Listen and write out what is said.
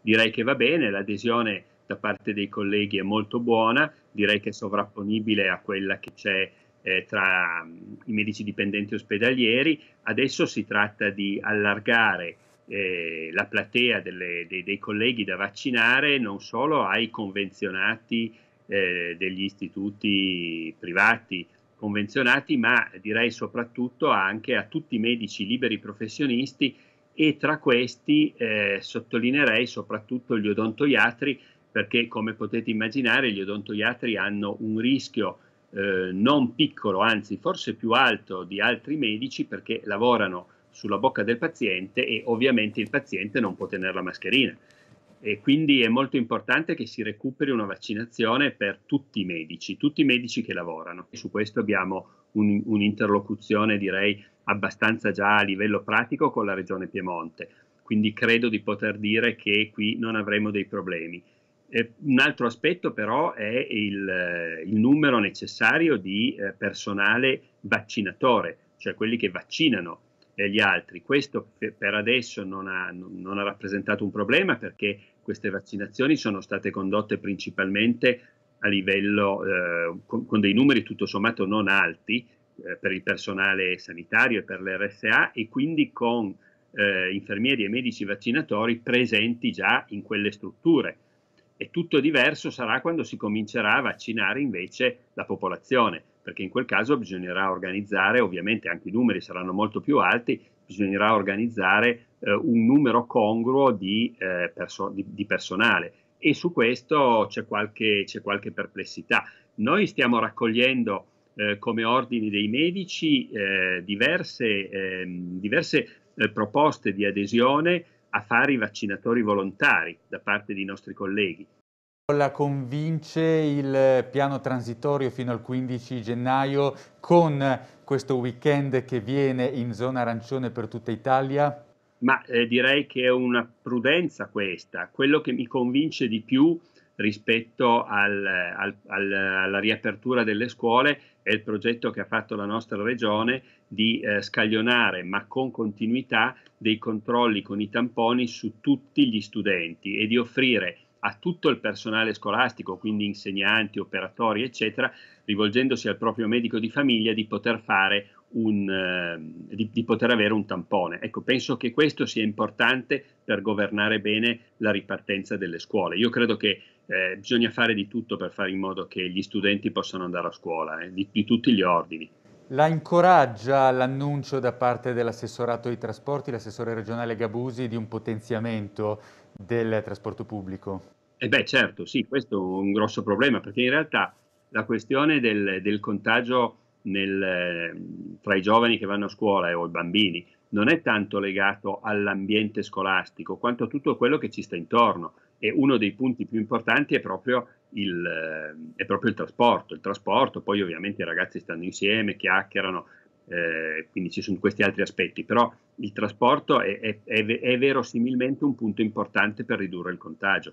direi che va bene, l'adesione da parte dei colleghi è molto buona, direi che è sovrapponibile a quella che c'è eh, tra i medici dipendenti ospedalieri, adesso si tratta di allargare eh, la platea delle, dei, dei, colleghi da vaccinare non solo ai convenzionati eh, degli istituti privati convenzionati, ma direi soprattutto anche a tutti i medici liberi professionisti e tra questi eh, sottolineerei soprattutto gli odontoiatri perché come potete immaginare gli odontoiatri hanno un rischio eh, non piccolo, anzi forse più alto di altri medici perché lavorano sulla bocca del paziente e ovviamente il paziente non può tenere la mascherina e quindi è molto importante che si recuperi una vaccinazione per tutti i medici, tutti i medici che lavorano. su questo abbiamo un, un'interlocuzione direi abbastanza già a livello pratico con la regione Piemonte, quindi credo di poter dire che qui non avremo dei problemi. Eh, un altro aspetto però è il, il numero necessario di eh, personale vaccinatore, cioè quelli che vaccinano eh, gli altri. Questo per adesso non ha, non ha rappresentato un problema perché queste vaccinazioni sono state condotte principalmente a livello, eh, con, con, dei numeri tutto sommato non alti, eh, per il personale sanitario e per l'RSA e quindi con eh, infermieri e medici vaccinatori presenti già in quelle strutture. E tutto diverso sarà quando si comincerà a vaccinare invece la popolazione, perché in quel caso bisognerà organizzare, ovviamente anche i numeri saranno molto più alti, bisognerà organizzare eh, un numero congruo di, eh, perso di, di personale e su questo c'è qualche, qualche, perplessità. Noi stiamo raccogliendo eh, come ordini dei medici eh, diverse, ehm, diverse eh, proposte di adesione a fare i vaccinatori volontari da parte dei nostri colleghi. La convince il piano transitorio fino al 15 gennaio con questo weekend che viene in zona arancione per tutta Italia? Ma eh, direi che è una prudenza questa. Quello che mi convince di più è rispetto al, al, al, alla riapertura delle scuole è il progetto che ha fatto la nostra regione di eh, scaglionare ma con continuità dei controlli con i tamponi su tutti gli studenti e di offrire a tutto il personale scolastico, quindi insegnanti, operatori, eccetera, rivolgendosi al proprio medico di famiglia di poter fare un, eh, di, di, poter avere un tampone. Ecco, penso che questo sia importante per governare bene la ripartenza delle scuole. Io credo che eh, bisogna fare di tutto per fare in modo che gli studenti possano andare a scuola, eh, di, di tutti gli ordini. La incoraggia l'annuncio da parte dell'assessorato dei trasporti, l'assessore regionale Gabusi, di un potenziamento del trasporto pubblico? Eh beh certo, sì, questo è un grosso problema perché in realtà la questione del, del contagio nel, tra i giovani che vanno a scuola e o i bambini non è tanto legato all'ambiente scolastico quanto a tutto quello che ci sta intorno e uno dei punti più importanti è proprio, il, eh, è proprio il, trasporto. Il trasporto, poi ovviamente i ragazzi stanno insieme, chiacchierano, eh, quindi ci sono questi altri aspetti, però il trasporto è, è, è verosimilmente un punto importante per ridurre il contagio.